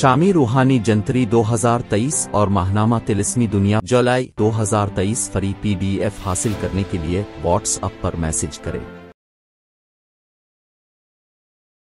शामी रूहानी जंतरी 2023 और माहनामा तिलस्मी दुनिया जुलाई 2023 फरी पीडीएफ हासिल करने के लिए व्हाट्सएप पर मैसेज करें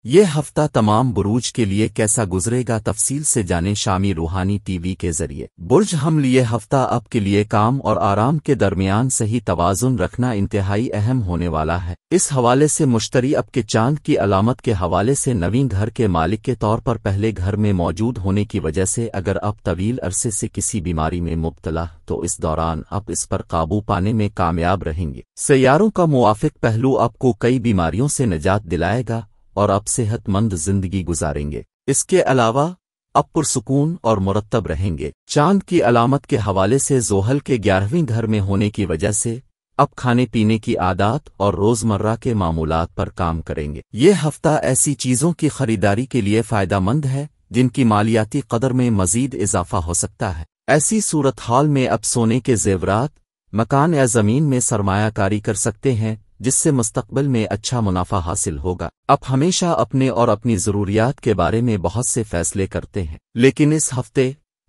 ये हफ्ता तमाम बुरूज के लिए कैसा गुजरेगा तफसील से जाने शामी रूहानी टीवी के जरिए बुर्ज हम ये हफ्ता अब के लिए काम और आराम के दरमियान सही तोज़ुन रखना इंतहाई अहम होने वाला है इस हवाले से मुश्तरी अब के चांद की अलामत के हवाले से नवीन घर के मालिक के तौर पर पहले घर में मौजूद होने की वजह से अगर अब तवील अरसे से किसी बीमारी में मुबतला तो इस दौरान आप इस पर काबू पाने में कामयाब रहेंगे सैारों का मुआफ़ पहलू आपको कई बीमारियों से निजात दिलाएगा और आप सेहतमंद जिंदगी गुजारेंगे इसके अलावा अब पुरसकून और मुरतब रहेंगे चांद की अलामत के हवाले से जोहल के ग्यारहवीं घर में होने की वजह से अब खाने पीने की आदत और रोज़मर्रा के मामूलात पर काम करेंगे ये हफ्ता ऐसी चीज़ों की खरीदारी के लिए फ़ायदामंद है जिनकी मालियाती कदर में मजीद इजाफा हो सकता है ऐसी सूरत हाल में अब सोने के जेवरात मकान या ज़मीन में सरमायाकारी कर सकते हैं जिससे मुस्तबिल में अच्छा मुनाफा हासिल होगा आप हमेशा अपने और अपनी ज़रूरियात के बारे में बहुत से फैसले करते हैं लेकिन इस हफ्ते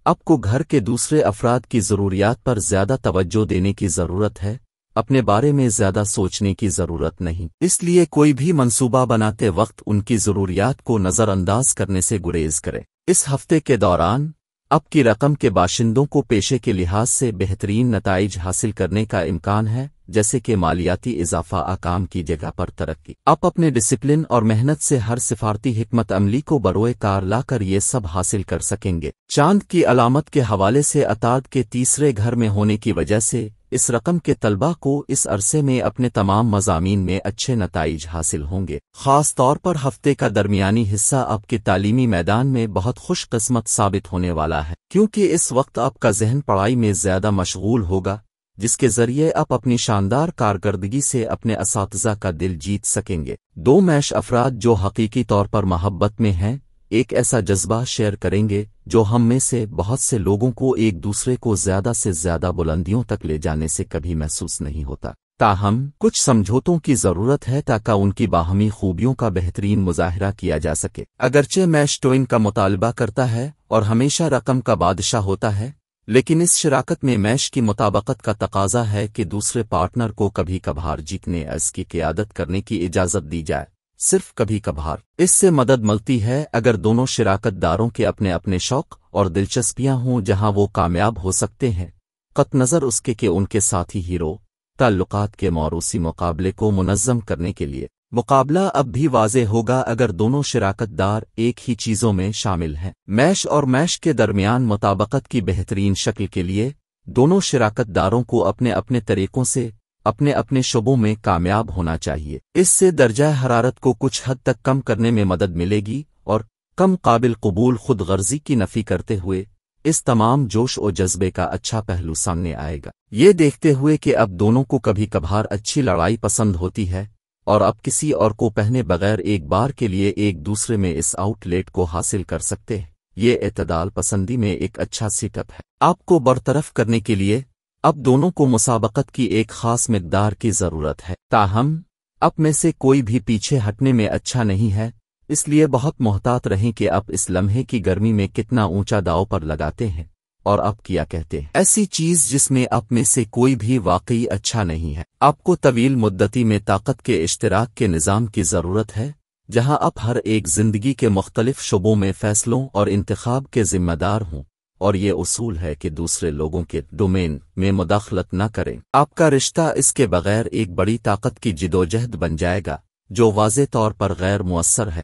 आपको घर के दूसरे अफराद की ज़रूरियात पर ज़्यादा तवज्जो देने की ज़रूरत है अपने बारे में ज़्यादा सोचने की ज़रूरत नहीं इसलिए कोई भी मंसूबा बनाते वक्त उनकी ज़रूरियात को नज़रअंदाज करने से गुरेज करें इस हफ्ते के दौरान अब की रकम के बाशिंदों को पेशे के लिहाज से बेहतरीन नतज हासिल करने का इम्कान है जैसे कि मालियाती इजाफा आकाम की जगह पर तरक्की आप अपने डिसिप्लिन और मेहनत से हर सिफारती हमत अमली को बरोए कार लाकर ये सब हासिल कर सकेंगे चांद की अलामत के हवाले से अताद के तीसरे घर में होने की वजह से इस रकम के तलबा को इस अरसे में अपने तमाम मजामी में अच्छे नतज हासिल होंगे ख़ास तौर पर हफ्ते का दरमियानी हिस्सा आपके तालीमी मैदान में बहुत खुशकस्मत साबित होने वाला है क्योंकि इस वक्त आपका जहन पढ़ाई में ज़्यादा मशगूल होगा जिसके जरिए आप अपनी शानदार कारकर्दगी से अपने इसका दिल जीत सकेंगे दो मैश अफराद जो हकीकी तौर पर मोहब्बत में हैं एक ऐसा जज्बा शेयर करेंगे जो हम में से बहुत से लोगों को एक दूसरे को ज्यादा से ज्यादा बुलंदियों तक ले जाने से कभी महसूस नहीं होता ताहम कुछ समझौतों की जरूरत है ताकि उनकी बाहमी खूबियों का बेहतरीन मुजाहरा किया जा सके अगरचे मैश टोइन का मुतालबा करता है और हमेशा रकम का बादशाह होता है लेकिन इस शराकत में मैश की मुताबकत का तकाजा है कि दूसरे पार्टनर को कभी कभार जीतने अज की क्यादत करने की इजाज़त दी जाए सिर्फ कभी कभार इससे मदद मिलती है अगर दोनों दारों के अपने अपने शौक और दिलचस्पियां हों जहां वो कामयाब हो सकते हैं कत नज़र उसके के उनके साथी हीरो ताल्लुकात के मौरूसी मुकाबले को मुनज़म करने के लिए मुकाबला अब भी वाजे होगा अगर दोनों दार एक ही चीज़ों में शामिल हैं मैश और मैश के दरमियान मुताबकत की बेहतरीन शक्ल के लिए दोनों दारों को अपने अपने तरीकों से अपने अपने शोबों में कामयाब होना चाहिए इससे दर्जा हरारत को कुछ हद तक कम करने में मदद मिलेगी और कम काबिल कबूल खुद गर्जी की नफ़ी करते हुए इस तमाम जोश और जज्बे का अच्छा पहलू सामने आएगा ये देखते हुए कि अब दोनों को कभी कभार अच्छी लड़ाई पसंद होती है और अब किसी और को पहने बगैर एक बार के लिए एक दूसरे में इस आउटलेट को हासिल कर सकते हैं ये इतदाल पसंदी में एक अच्छा सेटअप है आपको बरतरफ करने के लिए अब दोनों को मुसाबकत की एक खास मकदार की ज़रूरत है ताहम अब में से कोई भी पीछे हटने में अच्छा नहीं है इसलिए बहुत मोहतात रहें कि आप इस लम्हे की गर्मी में कितना ऊंचा दाव पर लगाते हैं और अब किया कहते हैं ऐसी चीज जिसमें अप में से कोई भी वाकई अच्छा नहीं है आपको तवील मुद्दती में ताकत के इश्तराक के निज़ाम की ज़रूरत है जहां आप हर एक जिंदगी के मुख्तलिफ शुबों में फैसलों और इंतखब के जिम्मेदार हों और ये उसूल है कि दूसरे लोगों के डोमेन में मुदाखलत न करें आपका रिश्ता इसके बगैर एक बड़ी ताकत की जिदोजहद बन जाएगा जो वाज तौर पर गैर मुसर है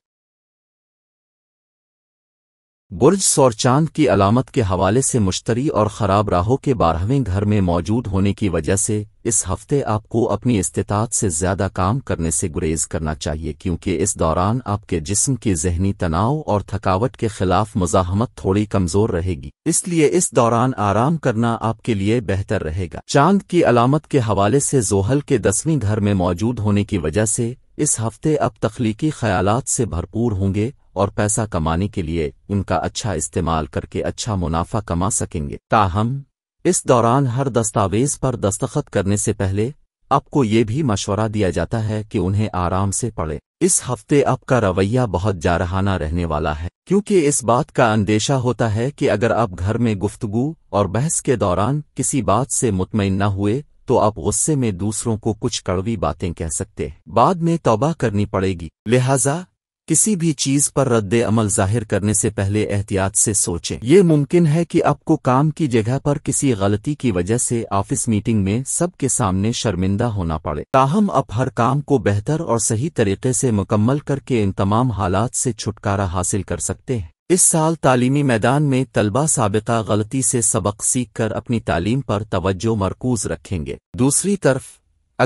बुर्ज सौर चांद की अलामत के हवाले से मुश्तरी और ख़राब राहों के बारहवें घर में मौजूद होने की वजह से इस हफ्ते आपको अपनी इस्तात से ज़्यादा काम करने से गुरेज करना चाहिए क्योंकि इस दौरान आपके जिस्म की जहनी तनाव और थकावट के खिलाफ मुजाहमत थोड़ी कमज़ोर रहेगी इसलिए इस दौरान आराम करना आपके लिए बेहतर रहेगा चांद की अलामत के हवाले से जोहल के दसवीं घर में मौजूद होने की वजह से इस हफ्ते आप तख्लीकी ख्याल से भरपूर होंगे और पैसा कमाने के लिए उनका अच्छा इस्तेमाल करके अच्छा मुनाफा कमा सकेंगे ताहम इस दौरान हर दस्तावेज पर दस्तखत करने से पहले आपको ये भी मशवरा दिया जाता है कि उन्हें आराम से पढ़े इस हफ्ते आपका रवैया बहुत जारहाना रहने वाला है क्योंकि इस बात का अंदेशा होता है कि अगर आप घर में गुफ्तगु और बहस के दौरान किसी बात से मुतमिन न हुए तो आप गुस्से में दूसरों को कुछ कड़वी बातें कह सकते हैं बाद में तौबा करनी पड़ेगी लिहाजा किसी भी चीज पर रद्द अमल जाहिर करने से पहले एहतियात से सोचें ये मुमकिन है कि आपको काम की जगह पर किसी गलती की वजह से ऑफिस मीटिंग में सबके सामने शर्मिंदा होना पड़े ताहम आप हर काम को बेहतर और सही तरीके से मुकम्मल करके इन तमाम हालात से छुटकारा हासिल कर सकते हैं इस साल तालीमी मैदान में तलबा सबका गलती से सबक सीख कर अपनी तालीम पर तवज्जो मरकूज रखेंगे दूसरी तरफ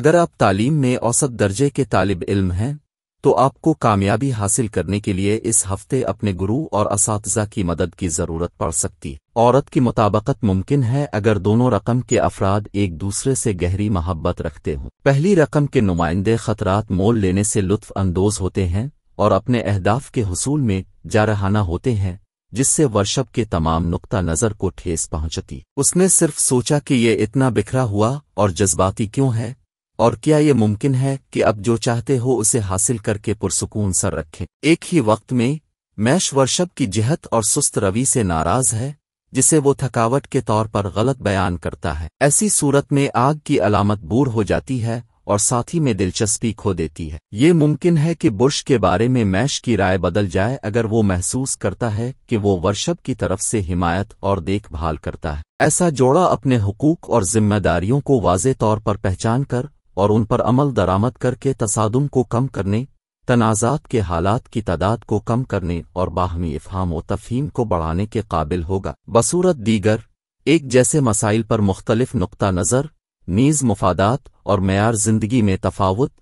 अगर आप तालीम में औसत दर्जे के तालब इल्म हैं तो आपको कामयाबी हासिल करने के लिए इस हफ्ते अपने गुरु और इस की मदद की ज़रूरत पड़ सकती औरत की मुताबकत मुमकिन है अगर दोनों रकम के अफराद एक दूसरे से गहरी मोहब्बत रखते हों पहली रकम के नुमाइंदे खतरात मोल लेने से लुत्फानंदोज होते हैं और अपने अहदाफ के हसूल में जारहाना होते हैं जिससे वर्षभ के तमाम नुकता नज़र को ठेस पहुंचती उसने सिर्फ सोचा कि ये इतना बिखरा हुआ और जज्बाती क्यों है और क्या ये मुमकिन है कि अब जो चाहते हो उसे हासिल करके पुरसकून सर रखें एक ही वक्त में मैश वर्षभ की जिहत और सुस्त रवि से नाराज है जिसे वो थकावट के तौर पर गलत बयान करता है ऐसी सूरत में आग की अलामत बूर हो जाती है और साथ ही में दिलचस्पी खो देती है ये मुमकिन है कि बुश के बारे में मैश की राय बदल जाए अगर वो महसूस करता है कि वो वर्षभ की तरफ से हिमायत और देखभाल करता है ऐसा जोड़ा अपने हुकूक और जिम्मेदारियों को वाज तौर पर पहचान कर और उन पर अमल दरामद करके तसादम को कम करने तनाज़ात के हालात की तादाद को कम करने और बाहमी इफहम व तफहीम को बढ़ाने के काबिल होगा बसूरत दीगर एक जैसे मसाइल पर मुख्तलिफ नुकता नज़र नीज़ मुफादात और मैार जिंदगी में तफावत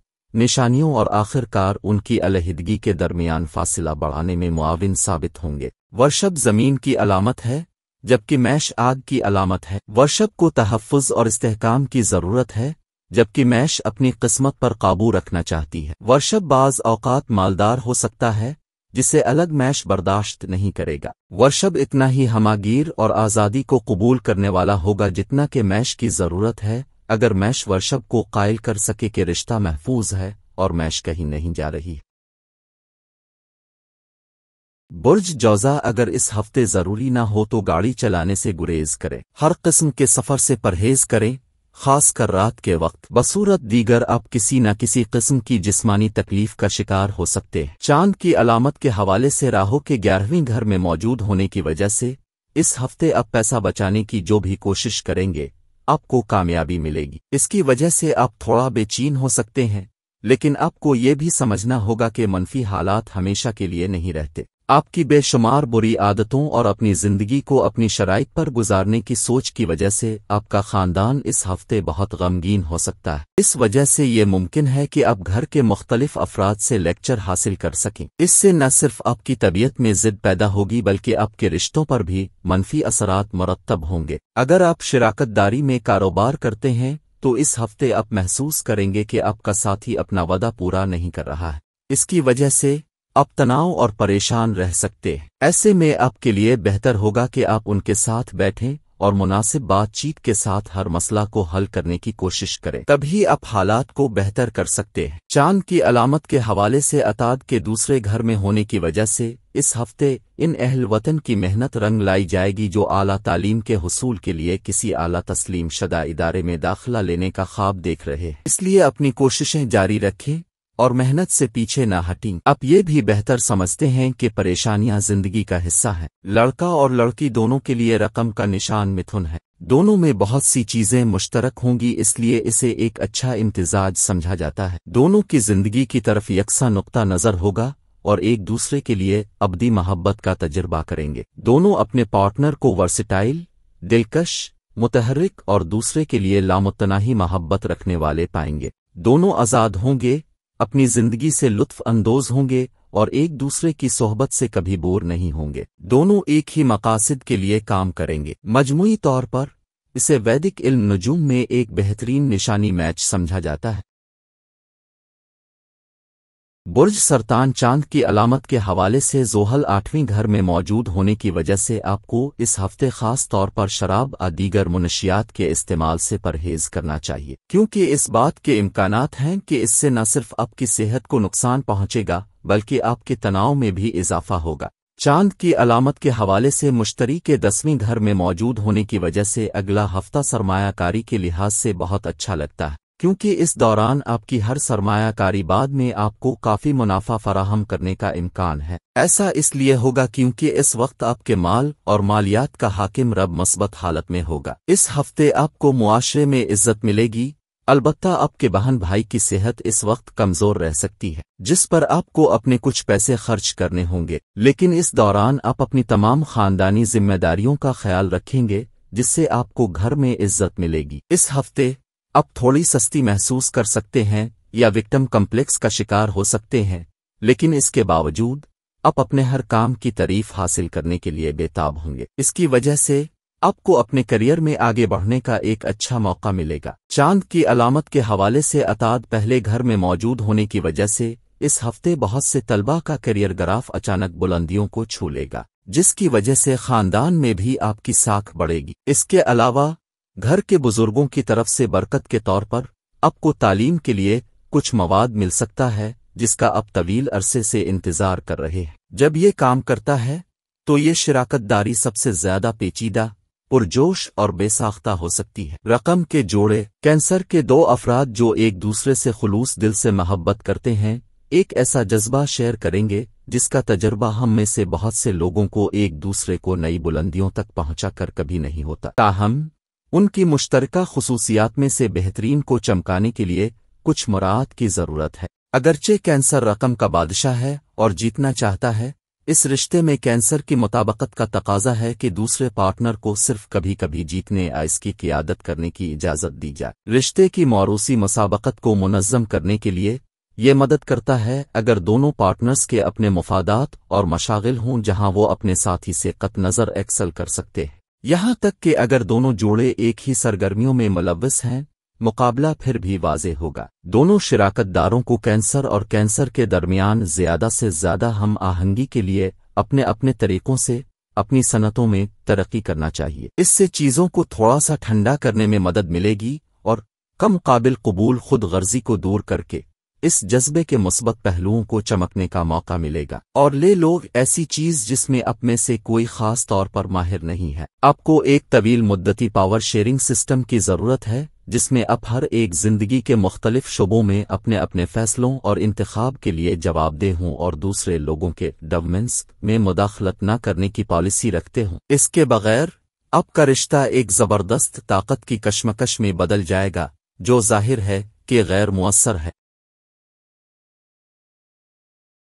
निशानियों और आखिरकार उनकी अलहदगी के दरमियान फासिला बढ़ाने में मुआवन साबित होंगे वर्षब ज़मीन की अलामत है जबकि मैश आग की अलामत है वर्षब को तहफ़ और इस्तेकाम की ज़रूरत है जबकि मैश अपनी किस्मत पर काबू रखना चाहती है वर्षभ बाज औकात मालदार हो सकता है जिसे अलग मैश बर्दाश्त नहीं करेगा वर्षभ इतना ही हमागीर और आज़ादी को कबूल करने वाला होगा जितना के मैश की ज़रूरत है अगर मैश वर्षभ को कायल कर सके कि रिश्ता महफूज है और मैश कहीं नहीं जा रही बुर्ज जौजा अगर इस हफ्ते ज़रूरी न हो तो गाड़ी चलाने से गुरेज करें हर किस्म के सफ़र से परहेज करें खासकर रात के वक्त बसूरत दीगर आप किसी न किसी किस्म की जिस्मानी तकलीफ का शिकार हो सकते हैं चांद की अलामत के हवाले से राहो के ग्यारहवीं घर में मौजूद होने की वजह से इस हफ्ते अब पैसा बचाने की जो भी कोशिश करेंगे आपको कामयाबी मिलेगी इसकी वजह से आप थोड़ा बेचीन हो सकते हैं लेकिन आपको ये भी समझना होगा कि मनफी हालात हमेशा के लिए नहीं रहते आपकी बेशुमार बुरी आदतों और अपनी ज़िंदगी को अपनी शराइ पर गुजारने की सोच की वजह से आपका ख़ानदान इस हफ्ते बहुत गमगीन हो सकता है इस वजह से ये मुमकिन है कि आप घर के मुख्तलिफ अफराद से लेक्चर हासिल कर सकें इससे न सिर्फ आपकी तबीयत में जिद पैदा होगी बल्कि आपके रिश्तों पर भी मनफी असरात मरतब होंगे अगर आप शराकत दारी में कारोबार करते हैं तो इस हफ्ते आप महसूस करेंगे कि आपका साथी अपना वादा पूरा नहीं कर रहा है इसकी वजह से आप तनाव और परेशान रह सकते हैं ऐसे में आपके लिए बेहतर होगा कि आप उनके साथ बैठें और मुनासिब बातचीत के साथ हर मसला को हल करने की कोशिश करें तभी आप हालात को बेहतर कर सकते हैं चांद की अलामत के हवाले से अताद के दूसरे घर में होने की वजह से इस हफ्ते इन अहल वतन की मेहनत रंग लाई जाएगी जो आला तालीम के हसूल के लिए किसी आला तस्लीम शदा इदारे में दाखिला लेने का ख्वाब देख रहे हैं इसलिए अपनी कोशिशें जारी रखें और मेहनत से पीछे न हटी आप ये भी बेहतर समझते हैं कि परेशानियां जिंदगी का हिस्सा है लड़का और लड़की दोनों के लिए रकम का निशान मिथुन है दोनों में बहुत सी चीजें मुश्तरक होंगी इसलिए इसे एक अच्छा इम्तिजाज समझा जाता है दोनों की जिंदगी की तरफ यकसा नुकता नजर होगा और एक दूसरे के लिए अबदी मोहब्बत का तजर्बा करेंगे दोनों अपने पार्टनर को वर्सिटाइल दिलकश मुतहरिक और दूसरे के लिए लामतनाही मोहब्बत रखने वाले पाएंगे दोनों आज़ाद होंगे अपनी जिंदगी से लुत्फ अंदोज होंगे और एक दूसरे की सोहबत से कभी बोर नहीं होंगे दोनों एक ही मकासद के लिए काम करेंगे मजमू तौर पर इसे वैदिक इल्म नजूम में एक बेहतरीन निशानी मैच समझा जाता है बुर्ज सरतान चांद की अलामत के हवाले से जोहल आठवीं घर में मौजूद होने की वजह से आपको इस हफ्ते खास तौर पर शराब और दीगर मुनशियात के इस्तेमाल से परहेज करना चाहिए क्योंकि इस बात के इम्कान हैं कि इससे न सिर्फ आपकी सेहत को नुकसान पहुंचेगा बल्कि आपके तनाव में भी इजाफा होगा चांद की अलामत के हवाले से मुश्तरी के दसवीं घर में मौजूद होने की वजह से अगला हफ्ता सरमायाकारी के लिहाज से बहुत अच्छा लगता है क्योंकि इस दौरान आपकी हर सरमायाकारी बाद में आपको काफ़ी मुनाफा फराहम करने का इम्कान है ऐसा इसलिए होगा क्योंकि इस वक्त आपके माल और मालियात का हाकिम रब मस्बत हालत में होगा इस हफ्ते आपको मुआशरे में इज्जत मिलेगी अलबत् आपके बहन भाई की सेहत इस वक्त कमजोर रह सकती है जिस पर आपको अपने कुछ पैसे खर्च करने होंगे लेकिन इस दौरान आप अपनी तमाम खानदानी जिम्मेदारियों का ख्याल रखेंगे जिससे आपको घर में इज्जत मिलेगी इस हफ्ते अब थोड़ी सस्ती महसूस कर सकते हैं या विक्टम कम्प्लेक्स का शिकार हो सकते हैं लेकिन इसके बावजूद आप अपने हर काम की तारीफ हासिल करने के लिए बेताब होंगे इसकी वजह से आपको अपने करियर में आगे बढ़ने का एक अच्छा मौका मिलेगा चांद की अलामत के हवाले से अताद पहले घर में मौजूद होने की वजह से इस हफ्ते बहुत से तलबा का करियर ग्राफ अचानक बुलंदियों को छू लेगा जिसकी वजह से खानदान में भी आपकी साख बढ़ेगी इसके अलावा घर के बुजुर्गों की तरफ से बरकत के तौर पर आपको तालीम के लिए कुछ मवाद मिल सकता है जिसका आप तवील अरसे से इंतजार कर रहे हैं जब ये काम करता है तो ये शराकतदारी सबसे ज्यादा पेचीदा पुरजोश और बेसाख्ता हो सकती है रकम के जोड़े कैंसर के दो अफराद जो एक दूसरे से खलूस दिल से मोहब्बत करते हैं एक ऐसा जज्बा शेयर करेंगे जिसका तजर्बा हम में से बहुत से लोगों को एक दूसरे को नई बुलंदियों तक पहुंचा कर कभी नहीं होता ताहम उनकी मुश्तरका खसूसियात में से बेहतरीन को चमकाने के लिए कुछ मुराद की ज़रूरत है अगरचे कैंसर रकम का बादशाह है और जीतना चाहता है इस रिश्ते में कैंसर की मुताबकत का तकाजा है कि दूसरे पार्टनर को सिर्फ कभी कभी जीतने या इसकी क्यादत करने की इजाज़त दी जाए रिश्ते की मौरूसी मसाबकत को मुनज़म करने के लिए यह मदद करता है अगर दोनों पार्टनर्स के अपने मफादात और मशागिल हों जहां वो अपने साथी से कत नज़र एक्सल कर सकते हैं यहाँ तक कि अगर दोनों जोड़े एक ही सरगर्मियों में मुलवस हैं मुकाबला फिर भी वाजे होगा दोनों दारों को कैंसर और कैंसर के दरमियान ज्यादा से ज्यादा हम आहंगी के लिए अपने अपने तरीकों से अपनी सनतों में तरक्की करना चाहिए इससे चीज़ों को थोड़ा सा ठंडा करने में मदद मिलेगी और कम काबिल कबूल खुद गर्जी को दूर करके इस जज्बे के मुस्बत पहलुओं को चमकने का मौका मिलेगा और ले लोग ऐसी चीज जिसमें अपने से कोई खास तौर पर माहिर नहीं है आपको एक तवील मुद्दती पावर शेयरिंग सिस्टम की जरूरत है जिसमें आप हर एक जिंदगी के मुख्तलिफ शोबों में अपने अपने फैसलों और इंतखाब के लिए जवाबदेह हों और दूसरे लोगों के डवमेंस में मुदाखलत न करने की पॉलिसी रखते हों इसके बगैर आपका रिश्ता एक ज़बरदस्त ताकत की कश्मकश में बदल जाएगा जो जाहिर है कि गैर मुसर है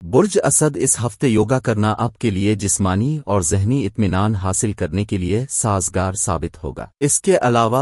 बुर्ज असद इस हफ्ते योगा करना आपके लिए जिस्मानी और जहनी इत्मीनान हासिल करने के लिए साजगार साबित होगा इसके अलावा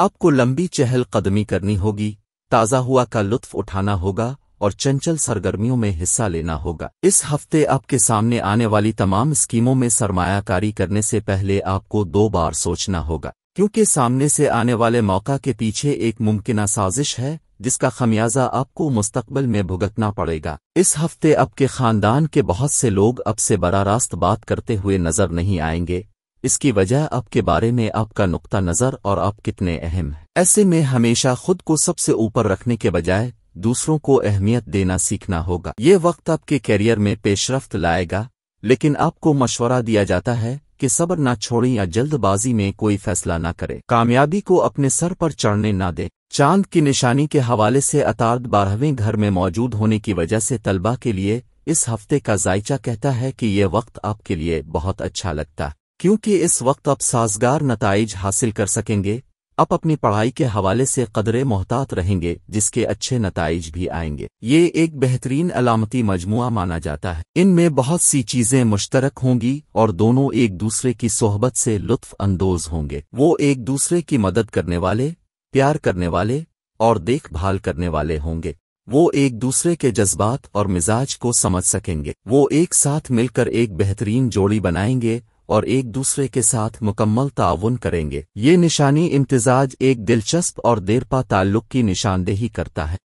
आपको लंबी चहल कदमी करनी होगी ताज़ा हुआ का लुत्फ उठाना होगा और चंचल सरगर्मियों में हिस्सा लेना होगा इस हफ्ते आपके सामने आने वाली तमाम स्कीमों में सरमायाकारी करने से पहले आपको दो बार सोचना होगा क्योंकि सामने से आने वाले मौका के पीछे एक मुमकिन साजिश है जिसका खमियाजा आपको मुस्तकबल में भुगतना पड़ेगा इस हफ्ते आपके खानदान के बहुत से लोग अब से बरा रास्त बात करते हुए नजर नहीं आएंगे इसकी वजह आपके बारे में आपका नुक्ता नज़र और आप कितने अहम हैं ऐसे में हमेशा खुद को सबसे ऊपर रखने के बजाय दूसरों को अहमियत देना सीखना होगा ये वक्त आपके कैरियर में पेशरफ्त लाएगा लेकिन आपको मशवरा दिया जाता है कि सब्र ना छोड़े या जल्दबाजी में कोई फैसला ना करे कामयाबी को अपने सर पर चढ़ने ना दे चांद की निशानी के हवाले से अतार्द बारहवें घर में मौजूद होने की वजह से तलबा के लिए इस हफ्ते का जायचा कहता है कि ये वक्त आपके लिए बहुत अच्छा लगता क्योंकि इस वक्त आप साजगार नतज हासिल कर सकेंगे अब अपनी पढ़ाई के हवाले से कदरे मोहतात रहेंगे जिसके अच्छे नतज भी आएंगे ये एक बेहतरीन अलामती मजमु माना जाता है इनमें बहुत सी चीज़ें मुश्तरक होंगी और दोनों एक दूसरे की सोहबत से लुत्फ अंदोज होंगे वो एक दूसरे की मदद करने वाले प्यार करने वाले और देखभाल करने वाले होंगे वो एक दूसरे के जज्बात और मिजाज को समझ सकेंगे वो एक साथ मिलकर एक बेहतरीन जोड़ी बनाएंगे और एक दूसरे के साथ मुकम्मल ताउन करेंगे ये निशानी इम्तजाज एक दिलचस्प और देरपा ताल्लुक की निशानदेही करता है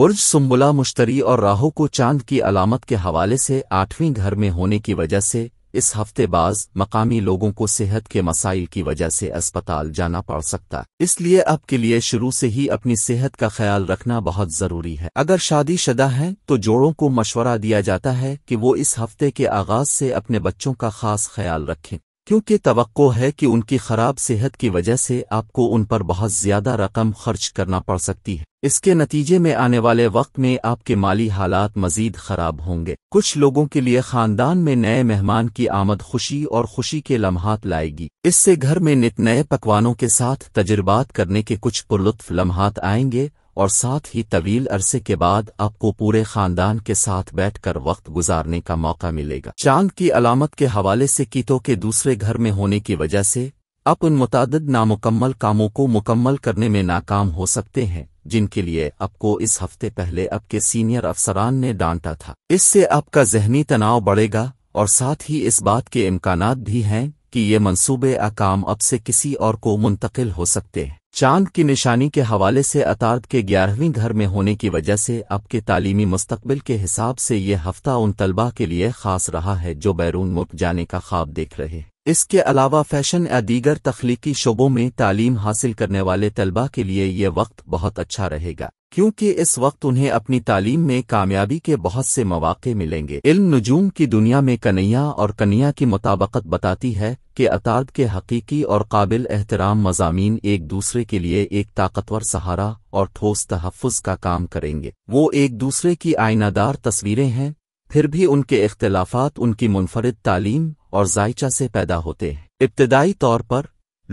बुर्ज सुम्बुला मुश्तरी और राहु को चांद की अलामत के हवाले से आठवीं घर में होने की वजह से इस हफ्ते बाज मकामी लोगों को सेहत के मसाइल की वजह से अस्पताल जाना पड़ सकता इसलिए अब के लिए शुरू से ही अपनी सेहत का ख्याल रखना बहुत ज़रूरी है अगर शादी शुदा है तो जोड़ों को मशवरा दिया जाता है कि वो इस हफ्ते के आगाज से अपने बच्चों का खास ख्याल रखें क्योंकि तो है कि उनकी खराब सेहत की वजह से आपको उन पर बहुत ज्यादा रकम खर्च करना पड़ सकती है इसके नतीजे में आने वाले वक्त में आपके माली हालात मजीद खराब होंगे कुछ लोगों के लिए खानदान में नए मेहमान की आमद खुशी और खुशी के लम्हात लाएगी इससे घर में नित नए पकवानों के साथ तजुर्बात करने के कुछ पुरलुत्फ लम्हात आएंगे और साथ ही तवील अरसे के बाद आपको पूरे खानदान के साथ बैठकर वक्त गुजारने का मौका मिलेगा चांद की अलामत के हवाले से कीतों के दूसरे घर में होने की वजह से आप उन मुतद नामुकम्मल कामों को मुकम्मल करने में नाकाम हो सकते हैं जिनके लिए आपको इस हफ्ते पहले आपके सीनियर अफसरान ने डांटा था इससे आपका जहनी तनाव बढ़ेगा और साथ ही इस बात के इम्कान भी हैं कि ये मनसूबे अकाम अब से किसी और को मुंतकिल हो सकते हैं चांद की निशानी के हवाले से अतार्द के ग्यारहवीं घर में होने की वजह से अब के तालीमी मुस्तबिल के हिसाब से ये हफ्ता उन तलबा के लिए खास रहा है जो बैरून मुल्क जाने का ख्वाब देख रहे हैं इसके अलावा फैशन या दीगर तख्लीकी शोबों में तालीम हासिल करने वाले तलबा के लिए ये वक्त बहुत अच्छा रहेगा क्योंकि इस वक्त उन्हें अपनी तालीम में कामयाबी के बहुत से मौाक़े मिलेंगे इल्म नजूम की दुनिया में कन्हैया और कन्हैया की मुताबकत बताती है कि अताद के हकीकी और काबिल एहतराम मजामी एक दूसरे के लिए एक ताकतवर सहारा और ठोस तहफ़ का काम करेंगे वो एक दूसरे की आयनादार तस्वीरें हैं फिर भी उनके इख्तलाफात उनकी मुनफरद तालीम और जायचा से पैदा होते हैं इब्तदाई तौर पर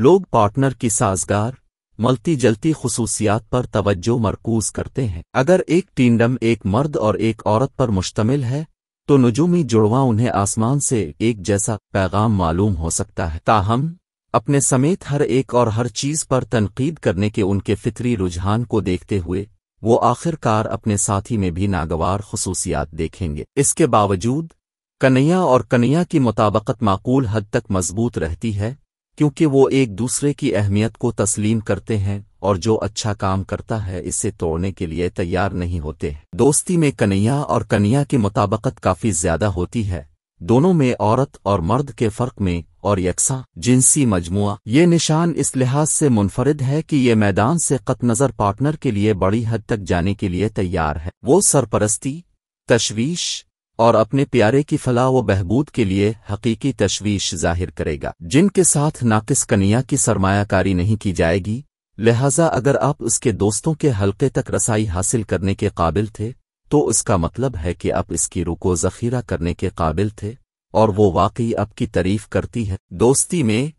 लोग पार्टनर की साजगार मलती जलती खसूसियात पर तवज्जो मरकूज करते हैं अगर एक टींडम एक मर्द और एक औरत पर मुश्तमिल है तो नजूमी जुड़वा उन्हें आसमान से एक जैसा पैगाम मालूम हो सकता है ताहम अपने समेत हर एक और हर चीज़ पर तनकीद करने के उनके फितरी रुझान को देखते हुए वो आखिरकार अपने साथी में भी नागवार खसूसियात देखेंगे इसके बावजूद कन्हैया और कन्हैया की मुताबकत माकूल हद तक मजबूत रहती है क्योंकि वो एक दूसरे की अहमियत को तस्लीम करते हैं और जो अच्छा काम करता है इसे तोड़ने के लिए तैयार नहीं होते दोस्ती में कन्हैया और कन्हैया की मुताबकत काफ़ी ज्यादा होती है दोनों में औरत और मर्द के फ़र्क में और यकसा जिनसी मजमु ये निशान इस लिहाज से मुनफरद है कि ये मैदान से कत नज़र पार्टनर के लिए बड़ी हद तक जाने के लिए तैयार है वो सरपरस्ती तशवीश और अपने प्यारे की फलाह व बहबूद के लिए हकीकी तशवीश जाहिर करेगा जिनके साथ नाकिस कनिया की सरमायाकारी नहीं की जाएगी लिहाजा अगर आप उसके दोस्तों के हल्के तक रसाई हासिल करने के काबिल थे तो उसका मतलब है कि आप इसकी रुको जखीरा करने के काबिल थे और वो वाकई आपकी तारीफ करती है दोस्ती में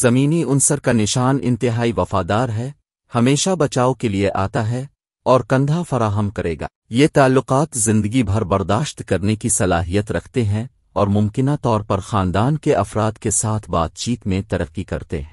जमीनी उनसर का निशान इंतहाई वफादार है हमेशा बचाव के लिए आता है और कंधा फराहम करेगा ये ताल्लुकात जिंदगी भर बर्दाश्त करने की सलाहियत रखते हैं और मुमकिन तौर पर खानदान के अफराद के साथ बातचीत में तरक्की करते हैं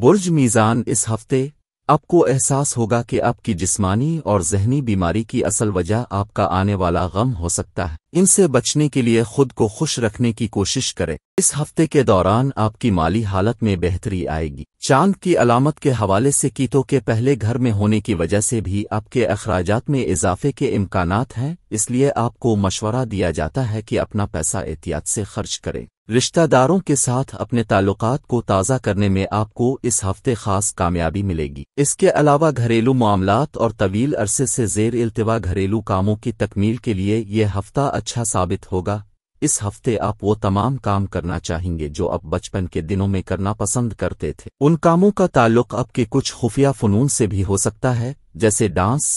बुर्ज मीज़ान इस हफ्ते आपको एहसास होगा कि आपकी जिस्मानी और जहनी बीमारी की असल वजह आपका आने वाला गम हो सकता है इनसे बचने के लिए खुद को खुश रखने की कोशिश करें इस हफ्ते के दौरान आपकी माली हालत में बेहतरी आएगी चांद की अलामत के हवाले से कीटों के पहले घर में होने की वजह से भी आपके अखराज में इजाफे के इम्कान हैं इसलिए आपको मशवरा दिया जाता है कि अपना पैसा एहतियात से खर्च करें रिश्तेदारों के साथ अपने ताल्लुकात को ताज़ा करने में आपको इस हफ्ते खास कामयाबी मिलेगी इसके अलावा घरेलू मामलात और तवील अरसे से जेर अल्तवा घरेलू कामों की तकमील के लिए यह हफ्ता अच्छा साबित होगा इस हफ्ते आप वो तमाम काम करना चाहेंगे जो आप बचपन के दिनों में करना पसंद करते थे उन कामों का ताल्लुक आपके कुछ खुफिया फ़नून से भी हो सकता है जैसे डांस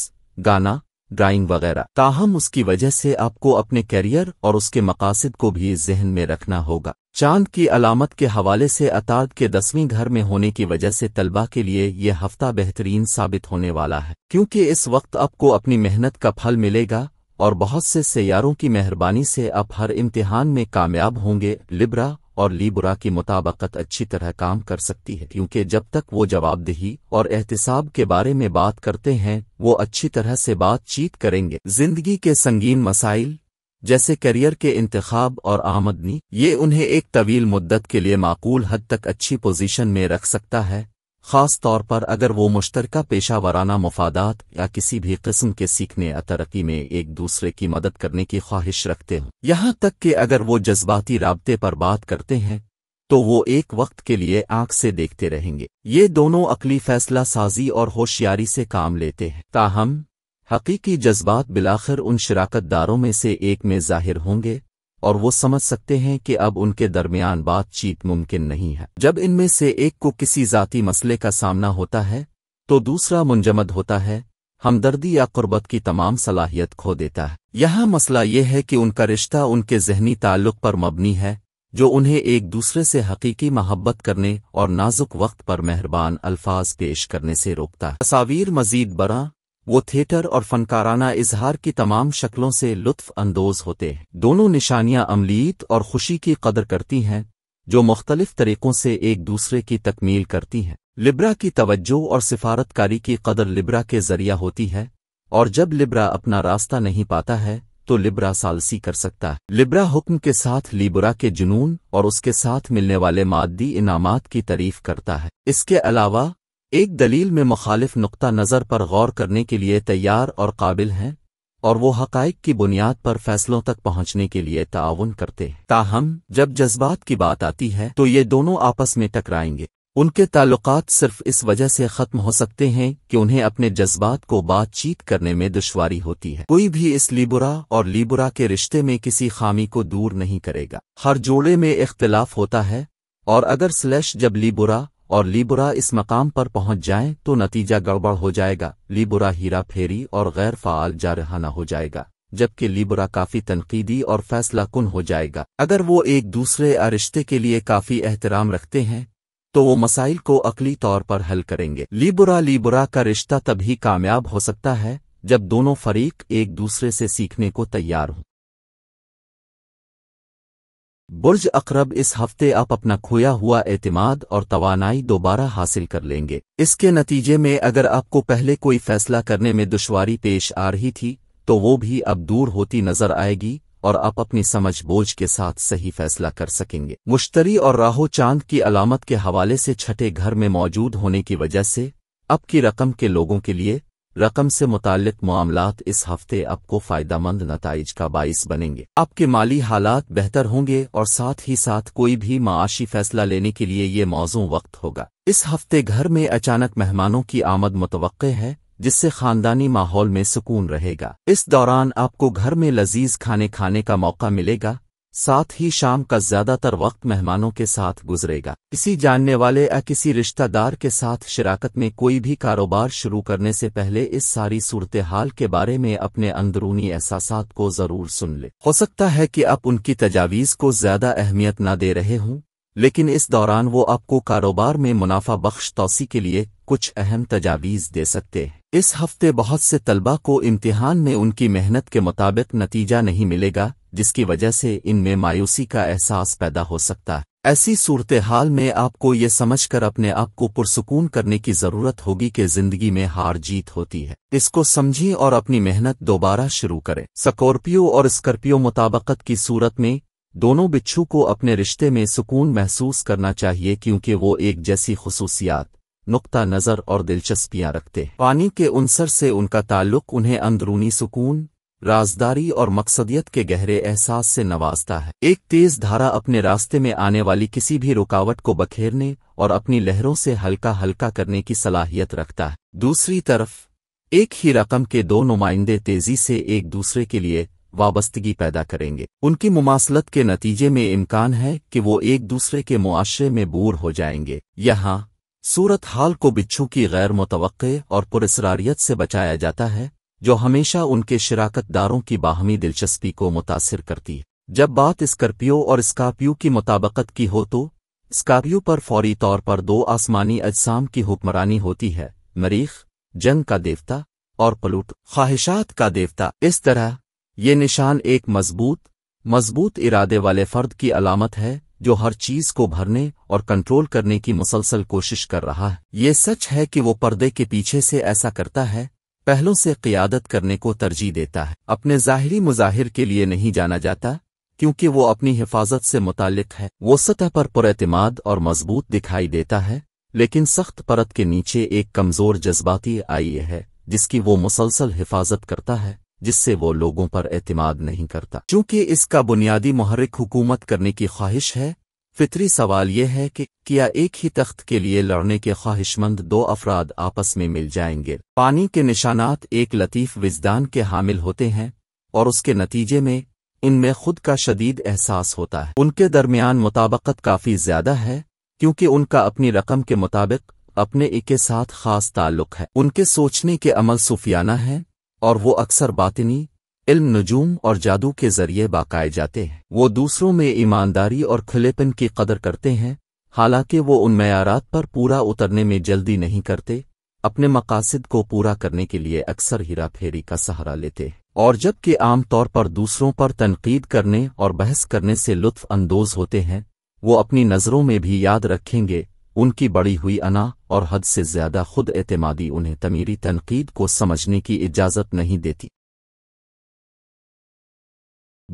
गाना ड्राइंग वगैरह ताहम उसकी वजह से आपको अपने कैरियर और उसके मकासद को भी जहन में रखना होगा चांद की अलामत के हवाले से अताद के दसवीं घर में होने की वजह से तलबा के लिए ये हफ्ता बेहतरीन साबित होने वाला है क्योंकि इस वक्त आपको अपनी मेहनत का फल मिलेगा और बहुत से सैारों की मेहरबानी से आप हर इम्तिहान में कामयाब होंगे लिब्रा और लीबुरा की मुताबकत अच्छी तरह काम कर सकती है क्योंकि जब तक वो जवाबदेही और एहतसाब के बारे में बात करते हैं वो अच्छी तरह से बातचीत करेंगे जिंदगी के संगीन मसाइल जैसे करियर के इंतखब और आमदनी ये उन्हें एक तवील मुद्दत के लिए माकूल हद तक अच्छी पोजीशन में रख सकता है ख़ास तौर पर अगर वो मुश्तरका पेशा वराना मफादात या किसी भी किस्म के सीखने या तरक्की में एक दूसरे की मदद करने की ख्वाहिश रखते हों यहाँ तक कि अगर वो जज्बाती रबते पर बात करते हैं तो वो एक वक्त के लिए आंख से देखते रहेंगे ये दोनों अकली फैसला साजी और होशियारी से काम लेते हैं ताहम हकीकी जज्बात बिलाखिर उन शराकत दारों में से एक में जाहिर होंगे और वो समझ सकते हैं कि अब उनके दरमियान बातचीत मुमकिन नहीं है जब इनमें से एक को किसी जाति मसले का सामना होता है तो दूसरा मुंजमद होता है हमदर्दी या कुर्बत की तमाम सलाहियत खो देता है यह मसला यह है कि उनका रिश्ता उनके जहनी ताल्लुक पर मबनी है जो उन्हें एक दूसरे से हकीकी मोहब्बत करने और नाजुक वक्त पर मेहरबान अल्फाज पेश करने से रोकता है तस्वीर मजीद बरा वो थिएटर और फनकाराना इजहार की तमाम शक्लों से लुत्फ अंदोज होते हैं दोनों निशानियां अमलीत और खुशी की कदर करती हैं जो मुख्तलिफ तरीक़ों से एक दूसरे की तकमील करती हैं लिब्रा की तवज्जो और सिफारतकारी की कदर लिब्रा के जरिया होती है और जब लिब्रा अपना रास्ता नहीं पाता है तो लिब्रा सालसी कर सकता है लिब्रा हुक्म के साथ लिब्रा के जुनून और उसके साथ मिलने वाले मादी इनामात की तारीफ करता है इसके अलावा एक दलील में मुखालिफ नुकता नज़र पर गौर करने के लिए तैयार और काबिल हैं और वो हक़ाइक की बुनियाद पर फैसलों तक पहुंचने के लिए ताउन करते हैं ताहम जब जज्बात की बात आती है तो ये दोनों आपस में टकराएंगे उनके ताल्लुकात सिर्फ इस वजह से ख़त्म हो सकते हैं कि उन्हें अपने जज्बात को बातचीत करने में दुश्वारी होती है कोई भी इस लीबुरा और लीबुरा के रिश्ते में किसी खामी को दूर नहीं करेगा हर जोड़े में इख्तलाफ होता है और अगर स्लैश जब लीबुरा और लीबुरा इस मकाम पर पहुंच जाए तो नतीजा गड़बड़ हो जाएगा लीबुरा हीरा फेरी और गैर फ़ाल जारहाना हो जाएगा जबकि लीबरा काफ़ी तनकीदी और फैसला कन हो जाएगा अगर वो एक दूसरे रिश्ते के लिए काफ़ी एहतराम रखते हैं तो वो मसाइल को अकली तौर पर हल करेंगे लीबुरा लीबुरा का रिश्ता तभी कामयाब हो सकता है जब दोनों फरीक एक दूसरे से सीखने को तैयार हों बुर्ज अकरब इस हफ्ते आप अपना खोया हुआ एतमाद और तोानाई दोबारा हासिल कर लेंगे इसके नतीजे में अगर आपको पहले कोई फैसला करने में दुश्वारी पेश आ रही थी तो वो भी अब दूर होती नजर आएगी और आप अपनी समझ बोझ के साथ सही फैसला कर सकेंगे मुश्तरी और राहो चांद की अलामत के हवाले से छठे घर में मौजूद होने की वजह से अब की रकम के लोगों के लिए रकम से मुतालिक मामला इस हफ्ते आपको मंद नतज का बायस बनेंगे आपके माली हालात बेहतर होंगे और साथ ही साथ कोई भी माशी फैसला लेने के लिए ये मौजू वक्त होगा इस हफ्ते घर में अचानक मेहमानों की आमद मुतव है जिससे खानदानी माहौल में सुकून रहेगा इस दौरान आपको घर में लजीज खाने खाने का मौका मिलेगा साथ ही शाम का ज्यादातर वक्त मेहमानों के साथ गुजरेगा किसी जानने वाले या किसी रिश्तेदार के साथ शराकत में कोई भी कारोबार शुरू करने से पहले इस सारी सूरत हाल के बारे में अपने अंदरूनी एहसास को जरूर सुन ले हो सकता है कि आप उनकी तजावीज़ को ज्यादा अहमियत न दे रहे हों लेकिन इस दौरान वो आपको कारोबार में मुनाफा बख्श तोसी के लिए कुछ अहम तजावीज़ दे सकते हैं इस हफ्ते बहुत से तलबा को इम्तिहान में उनकी मेहनत के मुताबिक नतीजा नहीं मिलेगा जिसकी वजह से इनमें मायूसी का एहसास पैदा हो सकता है ऐसी सूरत हाल में आपको ये समझकर अपने आप को पुरसकून करने की ज़रूरत होगी कि ज़िंदगी में हार जीत होती है इसको समझें और अपनी मेहनत दोबारा शुरू करें स्कॉर्पियो और स्कॉर्पियो मुताबकत की सूरत में दोनों बिच्छू को अपने रिश्ते में सुकून महसूस करना चाहिए क्योंकि वो एक जैसी खसूसियात नुकता नज़र और दिलचस्पियां रखते पानी के उनसर से उनका ताल्लुक उन्हें अंदरूनी सुकून राजदारी और मकसदियत के गहरे एहसास से नवाजता है एक तेज धारा अपने रास्ते में आने वाली किसी भी रुकावट को बखेरने और अपनी लहरों से हल्का हल्का करने की सलाहियत रखता है दूसरी तरफ एक ही रकम के दो नुमाइंदे तेजी से एक दूसरे के लिए वाबस्तगी पैदा करेंगे उनकी मुमासलत के नतीजे में इम्कान है कि वो एक दूसरे के मुआशरे में बूर हो जाएंगे यहाँ सूरत हाल को बिच्छू की गैर मुतवक और पुरसरारियत से बचाया जाता है जो हमेशा उनके दारों की बाहमी दिलचस्पी को मुतासर करती है जब बात स्कर्पियो और स्कॉर्पियो की मुताबकत की हो तो स्कॉर्पियो पर फौरी तौर पर दो आसमानी अजसाम की हुक्मरानी होती है मरीख जंग का देवता और पलूट ख्वाहिशात का देवता इस तरह ये निशान एक मजबूत मजबूत इरादे वाले फर्द की अलामत है जो हर चीज को भरने और कंट्रोल करने की मुसलसल कोशिश कर रहा है ये सच है कि वो पर्दे के पीछे से ऐसा करता है पहलों से क्यादत करने को तरजीह देता है अपने ज़ाहरी मुजाहिर के लिए नहीं जाना जाता क्योंकि वो अपनी हिफाजत से मुतालिक है वो सतह पर पुरमाद और मजबूत दिखाई देता है लेकिन सख्त परत के नीचे एक कमज़ोर जज्बाती आई है जिसकी वो मुसलसल हिफाजत करता है जिससे वो लोगों पर एतमाद नहीं करता चूंकि इसका बुनियादी महरक हुकूमत करने की ख्वाहिश है फितरी सवाल यह है कि क्या एक ही तख्त के लिए लड़ने के ख्वाहिशमंद दो अफराद आपस में मिल जाएंगे पानी के निशानात एक लतीफ़ विजदान के हामिल होते हैं और उसके नतीजे में इनमें खुद का शदीद एहसास होता है उनके दरमियान मुताबकत काफ़ी ज़्यादा है क्योंकि उनका अपनी रकम के मुताबिक अपने एक साथ खास ताल्लुक है उनके सोचने के अमल सूफियाना है और वो अक्सर बातिनी इल्म नजूम और जादू के जरिए बाकाए जाते हैं वो दूसरों में ईमानदारी और खुलेपन की कदर करते हैं हालांकि वो उन मैारात पर पूरा उतरने में जल्दी नहीं करते अपने मकासद को पूरा करने के लिए अक्सर हीरा फेरी का सहारा लेते हैं और जबकि आम तौर पर दूसरों पर तनकीद करने और बहस करने से लुत्फ अंदोज होते हैं वो अपनी नज़रों में भी याद रखेंगे उनकी बड़ी हुई अना और हद से ज्यादा खुद एतमादी उन्हें तमीरी तनकीद को समझने की इजाज़त नहीं देती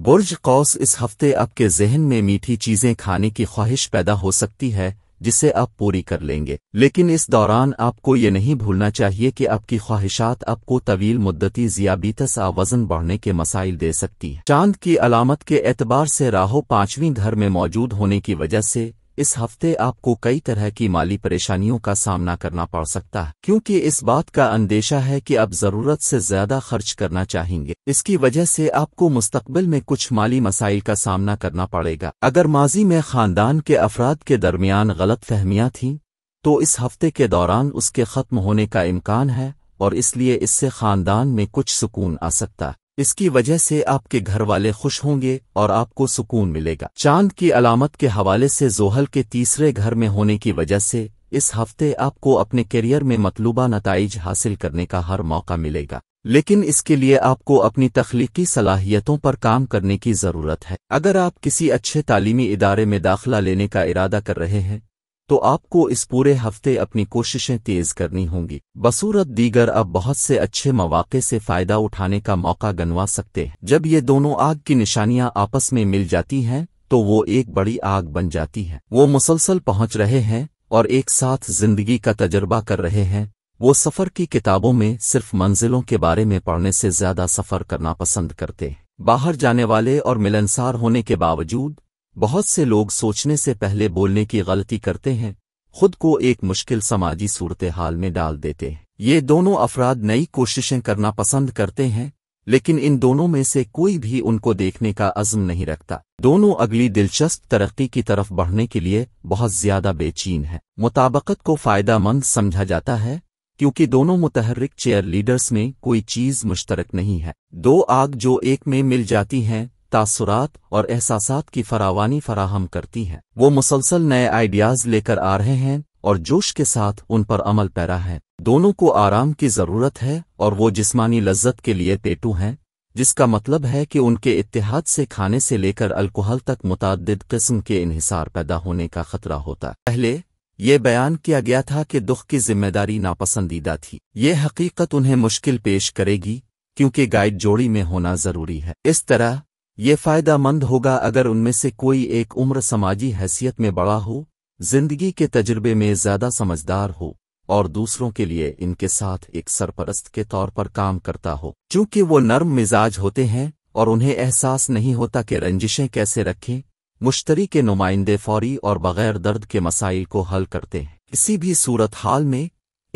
बुर्ज कौस इस हफ्ते आपके जहन में मीठी चीज़ें खाने की ख्वाहिश पैदा हो सकती है जिसे आप पूरी कर लेंगे लेकिन इस दौरान आपको ये नहीं भूलना चाहिए कि आपकी ख्वाहिशात आपको तवील मुद्दती जियाबीतस वजन बढ़ने के मसाइल दे सकती हैं चांद की अलामत के एतबार से राहो पांचवीं घर में मौजूद होने की वजह से इस हफ्ते आपको कई तरह की माली परेशानियों का सामना करना पड़ सकता है क्योंकि इस बात का अंदेशा है कि आप जरूरत से ज्यादा खर्च करना चाहेंगे इसकी वजह से आपको मुस्तकबिल में कुछ माली मसाइल का सामना करना पड़ेगा अगर माजी में खानदान के अफराद के दरमियान गलत फहमियाँ थीं तो इस हफ्ते के दौरान उसके खत्म होने का इम्कान है और इसलिए इससे खानदान में कुछ सुकून आ सकता है इसकी वजह से आपके घर वाले खुश होंगे और आपको सुकून मिलेगा चांद की अलामत के हवाले से जोहल के तीसरे घर में होने की वजह से इस हफ्ते आपको अपने करियर में मतलूबा नतज हासिल करने का हर मौका मिलेगा लेकिन इसके लिए आपको अपनी तख्लीकी सलाहियतों पर काम करने की ज़रूरत है अगर आप किसी अच्छे तालीमी इदारे में दाखिला लेने का इरादा कर रहे हैं तो आपको इस पूरे हफ्ते अपनी कोशिशें तेज करनी होंगी बसूरत दीगर अब बहुत से अच्छे मौाक़े से फ़ायदा उठाने का मौका गनवा सकते हैं जब ये दोनों आग की निशानियां आपस में मिल जाती हैं तो वो एक बड़ी आग बन जाती है वो मुसलसल पहुंच रहे हैं और एक साथ जिंदगी का तजर्बा कर रहे हैं वो सफ़र की किताबों में सिर्फ मंजिलों के बारे में पढ़ने से ज़्यादा सफ़र करना पसंद करते हैं बाहर जाने वाले और मिलनसार होने के बावजूद बहुत से लोग सोचने से पहले बोलने की गलती करते हैं खुद को एक मुश्किल समाजी सूरत हाल में डाल देते हैं ये दोनों अफराद नई कोशिशें करना पसंद करते हैं लेकिन इन दोनों में से कोई भी उनको देखने का अज़म नहीं रखता दोनों अगली दिलचस्प तरक्की की तरफ बढ़ने के लिए बहुत ज्यादा बेचीन है मुताबकत को फ़ायदा मंद समझा जाता है क्योंकि दोनों मुतहरिक चेयर लीडर्स में कोई चीज़ मुश्तरक नहीं है दो आग जो एक में मिल जाती हैं तासुरात और एहसास की फरावानी फराहम करती हैं वो मुसलसल नए आइडियाज़ लेकर आ रहे हैं और जोश के साथ उन पर अमल पैरा है दोनों को आराम की ज़रूरत है और वो जिस्मानी लज्जत के लिए पेटू हैं जिसका मतलब है कि उनके इतिहाद से खाने से लेकर अल्कोहल तक मुतद किस्म के इन्हिसार पैदा होने का खतरा होता है पहले ये बयान किया गया था कि दुख की जिम्मेदारी नापसंदीदा थी ये हकीकत उन्हें मुश्किल पेश करेगी क्योंकि गाइड जोड़ी में होना जरूरी है इस तरह ये फायदा मंद होगा अगर उनमें से कोई एक उम्र समाजी हैसियत में बड़ा हो जिंदगी के तजुर्बे में ज़्यादा समझदार हो और दूसरों के लिए इनके साथ एक सरपरस्त के तौर पर काम करता हो चूंकि वो नर्म मिजाज होते हैं और उन्हें एहसास नहीं होता कि रंजिशें कैसे रखें मुश्तरी के नुमाइंदे फौरी और बगैर दर्द के मसाइल को हल करते हैं किसी भी सूरत हाल में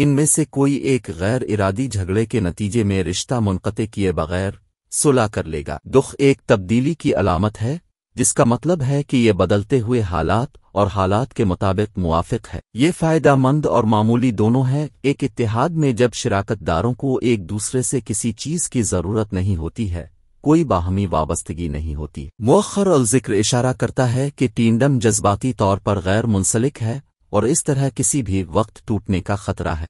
इनमें से कोई एक गैर इरादी झगड़े के नतीजे में रिश्ता मुनक़ किए बगैर सुलह कर लेगा दुख एक तब्दीली की अलामत है जिसका मतलब है कि ये बदलते हुए हालात और हालात के मुताबिक मुआफ़ है ये फायदा मंद और मामूली दोनों है एक इतिहाद में जब शराकत दारों को एक दूसरे से किसी चीज़ की ज़रूरत नहीं होती है कोई बाहमी वाबस्तगी नहीं होती मौखर और जिक्र इशारा करता है कि टींडम जज्बाती तौर पर गैर मुंसलिक है और इस तरह किसी भी वक्त टूटने का खतरा है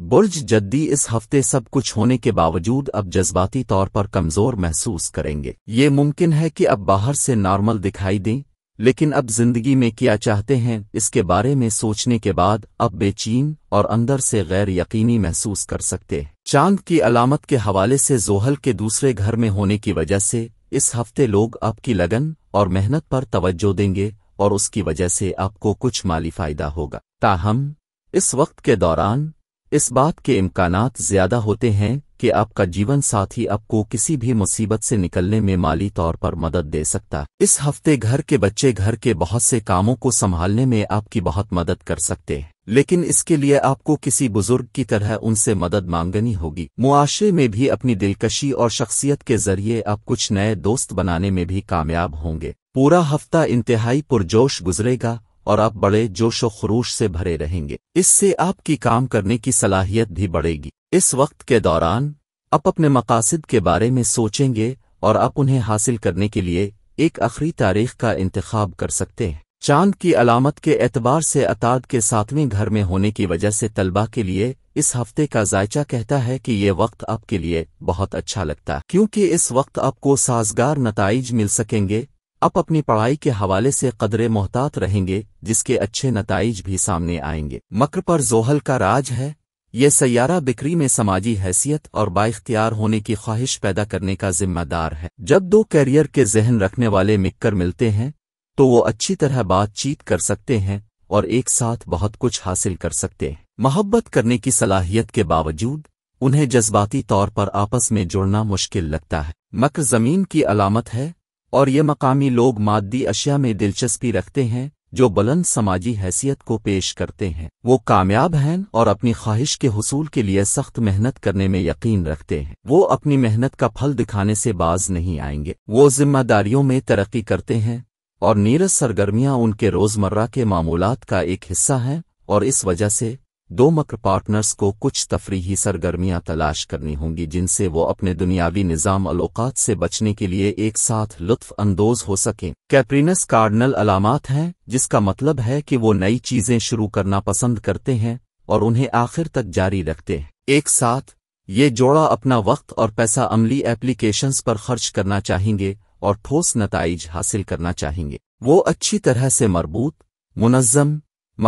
बुर्ज जद्दी इस हफ्ते सब कुछ होने के बावजूद अब जज्बाती तौर पर कमजोर महसूस करेंगे ये मुमकिन है कि अब बाहर से नॉर्मल दिखाई दें लेकिन अब जिंदगी में क्या चाहते हैं इसके बारे में सोचने के बाद अब बेचीन और अंदर से गैर यकीनी महसूस कर सकते हैं चांद की अलामत के हवाले से जोहल के दूसरे घर में होने की वजह से इस हफ्ते लोग आपकी लगन और मेहनत पर तवज्जो देंगे और उसकी वजह से आपको कुछ माली फायदा होगा ताहम इस वक्त के दौरान इस बात के इम्कान ज्यादा होते हैं कि आपका जीवन साथी आपको किसी भी मुसीबत से निकलने में माली तौर पर मदद दे सकता इस हफ्ते घर के बच्चे घर के बहुत से कामों को संभालने में आपकी बहुत मदद कर सकते हैं लेकिन इसके लिए आपको किसी बुजुर्ग की तरह उनसे मदद मांगनी होगी मुआशरे में भी अपनी दिलकशी और शख्सियत के जरिए आप कुछ नए दोस्त बनाने में भी कामयाब होंगे पूरा हफ्ता इंतहाई पुरजोश गुजरेगा और आप बड़े जोशो खरोश से भरे रहेंगे इससे आपकी काम करने की सलाहियत भी बढ़ेगी इस वक्त के दौरान आप अपने मकासद के बारे में सोचेंगे और आप उन्हें हासिल करने के लिए एक आखिरी तारीख का इंतखब कर सकते हैं चांद की अलामत के एतबार से अताद के सातवें घर में होने की वजह से तलबा के लिए इस हफ्ते का जायचा कहता है कि ये वक्त आपके लिए बहुत अच्छा लगता है क्योंकि इस वक्त आपको साजगार नतज मिल सकेंगे अब अपनी पढ़ाई के हवाले से कदरे मोहतात रहेंगे जिसके अच्छे नतज भी सामने आएंगे मक्र पर जोहल का राज है ये सैारा बिक्री में समाजी हैसियत और बाख्तियार होने की ख्वाहिश पैदा करने का जिम्मेदार है जब दो कैरियर के जहन रखने वाले मिक्कर मिलते हैं तो वो अच्छी तरह बातचीत कर सकते हैं और एक साथ बहुत कुछ हासिल कर सकते हैं मोहब्बत करने की सलाहियत के बावजूद उन्हें जज्बाती तौर पर आपस में जुड़ना मुश्किल लगता है मक्र जमीन की अलामत है और ये मकामी लोग मादी अशिया में दिलचस्पी रखते हैं जो बुलंद समाजी हैसियत को पेश करते हैं वो कामयाब हैं और अपनी ख्वाहिश के हसूल के लिए सख्त मेहनत करने में यकीन रखते हैं वो अपनी मेहनत का फल दिखाने से बाज नहीं आएंगे वो जिम्मेदारियों में तरक्की करते हैं और नीरज सरगर्मियां उनके रोजमर्रा के मामूलत का एक हिस्सा हैं और इस वजह से दो मक्र पार्टनर्स को कुछ तफरीही सरगर्मियां तलाश करनी होंगी जिनसे वो अपने दुनियावी निज़ाम अलौकात से बचने के लिए एक साथ लुत्फ अंदोज हो सकें कैप्रिनस कार्डनल अलामत हैं जिसका मतलब है कि वो नई चीज़ें शुरू करना पसंद करते हैं और उन्हें आखिर तक जारी रखते हैं एक साथ ये जोड़ा अपना वक्त और पैसा अमली एप्लीकेशंस पर खर्च करना चाहेंगे और ठोस नतज हासिल करना चाहेंगे वो अच्छी तरह से मरबूत मुनज़म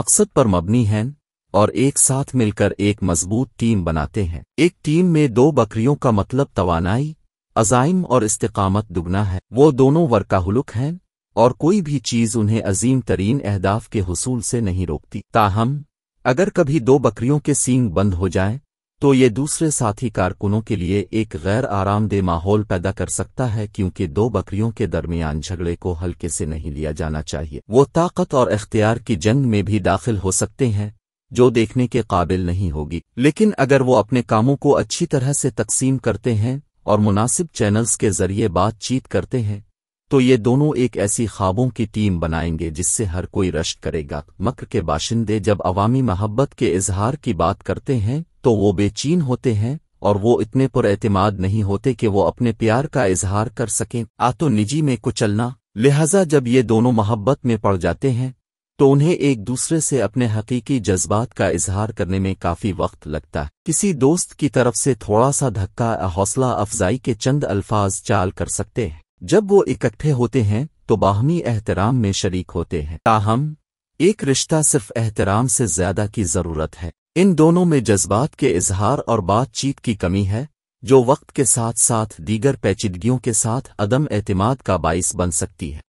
मकसद पर मबनी हैं और एक साथ मिलकर एक मजबूत टीम बनाते हैं एक टीम में दो बकरियों का मतलब तवानाई अजाइम और इस्तकामत दुगना है वो दोनों वर्काहुलुक हैं और कोई भी चीज़ उन्हें अजीम तरीन अहदाफ के हसूल से नहीं रोकती ताहम अगर कभी दो बकरियों के सींग बंद हो जाएं, तो ये दूसरे साथी कारकुनों के लिए एक गैर आरामदेह माहौल पैदा कर सकता है क्योंकि दो बकरियों के दरमियान झगड़े को हल्के से नहीं लिया जाना चाहिए वो ताकत और अख्तियार की जंग में भी दाखिल हो सकते हैं जो देखने के काबिल नहीं होगी लेकिन अगर वो अपने कामों को अच्छी तरह से तकसीम करते हैं और मुनासिब चैनल्स के जरिए बातचीत करते हैं तो ये दोनों एक ऐसी ख्वाबों की टीम बनाएंगे जिससे हर कोई रश्क करेगा मक्र के बाशिंदे जब अवामी मोहब्बत के इजहार की बात करते हैं तो वो बेचीन होते हैं और वो इतने पुरमाद नहीं होते कि वो अपने प्यार का इजहार कर सकें आ तो निजी में कुचलना लिहाजा जब ये दोनों मोहब्बत में पड़ जाते हैं तो उन्हें एक दूसरे से अपने हकीकी जज्बात का इजहार करने में काफ़ी वक्त लगता है किसी दोस्त की तरफ से थोड़ा सा धक्का हौसला अफजाई के चंद अल्फाज चाल कर सकते हैं जब वो इकट्ठे होते हैं तो बाहमी एहतराम में शरीक होते हैं ताहम एक रिश्ता सिर्फ एहतराम से ज्यादा की ज़रूरत है इन दोनों में जज्बात के इजहार और बातचीत की कमी है जो वक्त के साथ साथ दीगर पेचिदगियों के साथ अदम एतमाद का बाइस बन सकती है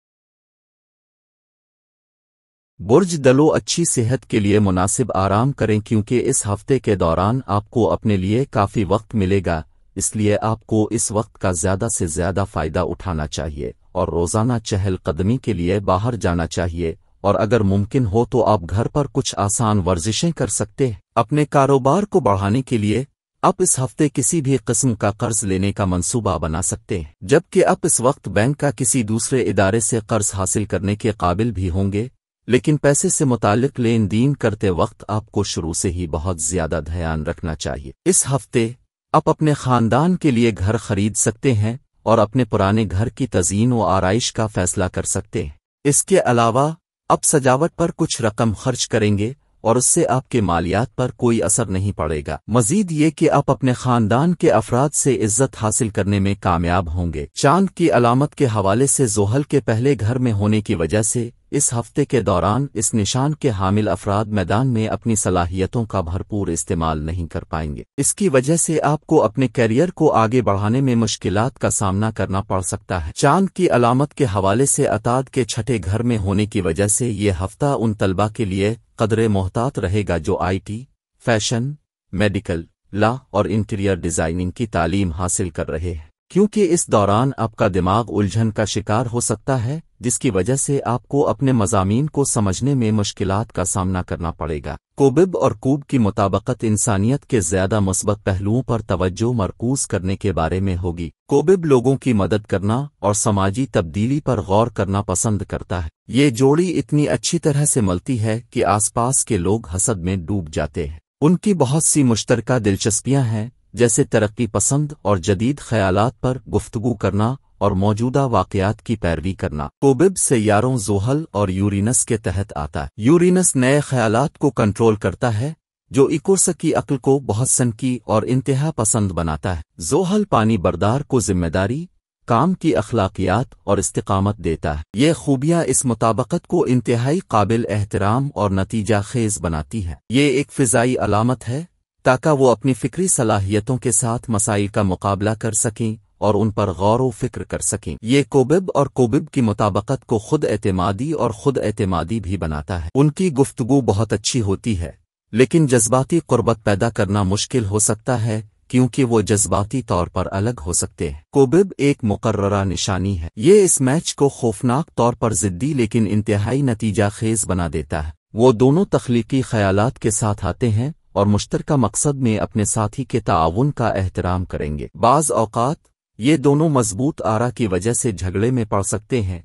बुर्ज दलो अच्छी सेहत के लिए मुनासिब आराम करें क्योंकि इस हफ्ते के दौरान आपको अपने लिए काफ़ी वक्त मिलेगा इसलिए आपको इस वक्त का ज़्यादा से ज़्यादा फ़ायदा उठाना चाहिए और रोज़ाना चहलकदमी के लिए बाहर जाना चाहिए और अगर मुमकिन हो तो आप घर पर कुछ आसान वर्जिशें कर सकते हैं अपने कारोबार को बढ़ाने के लिए आप इस हफ्ते किसी भी किस्म का कर्ज लेने का मंसूबा बना सकते हैं जबकि आप इस वक्त बैंक का किसी दूसरे इदारे से कर्ज हासिल करने के काबिल भी होंगे लेकिन पैसे से मुतालिक लेन देन करते वक्त आपको शुरू से ही बहुत ज्यादा ध्यान रखना चाहिए इस हफ्ते आप अपने खानदान के लिए घर खरीद सकते हैं और अपने पुराने घर की तजीन व आरइश का फैसला कर सकते हैं इसके अलावा आप सजावट पर कुछ रकम खर्च करेंगे और उससे आपके मालियात पर कोई असर नहीं पड़ेगा मजीद ये कि आप अपने खानदान के अफराद से इज्जत हासिल करने में कामयाब होंगे चांद की अलामत के हवाले से जोहल के पहले घर में होने की वजह से इस हफ्ते के दौरान इस निशान के हामिल अफराद मैदान में अपनी सलाहियतों का भरपूर इस्तेमाल नहीं कर पाएंगे इसकी वजह से आपको अपने करियर को आगे बढ़ाने में मुश्किल का सामना करना पड़ सकता है चांद की अलामत के हवाले से अताद के छठे घर में होने की वजह से ये हफ्ता उन तलबा के लिए कदर मोहतात रहेगा जो आई फैशन मेडिकल लॉ और इंटीरियर डिज़ाइनिंग की तालीम हासिल कर रहे हैं क्योंकि इस दौरान आपका दिमाग उलझन का शिकार हो सकता है जिसकी वजह से आपको अपने मजामीन को समझने में मुश्किलात का सामना करना पड़ेगा कोबिब और कूब की मुताबकत इंसानियत के ज्यादा मस्बत पहलुओं पर तवज्जो मरकूज करने के बारे में होगी कोबिब लोगों की मदद करना और समाजी तब्दीली पर गौर करना पसंद करता है ये जोड़ी इतनी अच्छी तरह से मलती है कि आसपास के लोग हसद में डूब जाते हैं उनकी बहुत सी मुश्तरका दिलचस्पियां हैं जैसे तरक्की पसंद और जदीद ख्याल पर गुफ्तगू करना और मौजूदा वाकयात की पैरवी करना कोबिब यारों जोहल और यूरिनस के तहत आता है यूरिनस नए ख्याल को कंट्रोल करता है जो इकोर्स की अक्ल को बहुत सनकी और इंतहा पसंद बनाता है जोहल पानी बरदार को जिम्मेदारी काम की अखलाकियात और इस्तकामत देता है ये खूबियाँ इस मुताबकत को इंतहाई काबिल एहतराम और नतीजा खेज बनाती है ये एक फ़िज़ाई अलामत है ताका वो अपनी फ़िक्री सलाहियतों के साथ मसाइल का मुकाबला कर सकें और उन पर गौर व फिक्र कर सकें ये कोबिब और कोबिब की मुताबकत को खुद एतमादी और खुद एतमादी भी बनाता है उनकी गुफ्तगु बहुत अच्छी होती है लेकिन जज्बाती क़ुरबत पैदा करना मुश्किल हो सकता है क्योंकि वो जज्बाती तौर पर अलग हो सकते हैं कोबिब एक मुकर्रा निशानी है ये इस मैच को खौफनाक तौर पर जिद्दी लेकिन इंतहाई नतीजा खेज बना देता है वो दोनों तख्लीकी ख्याल के साथ आते हैं और मुश्तरक मकसद में अपने साथी के ताउन का एहतराम करेंगे बाज़ अवकात ये दोनों मजबूत आरा की वजह से झगड़े में पड़ सकते हैं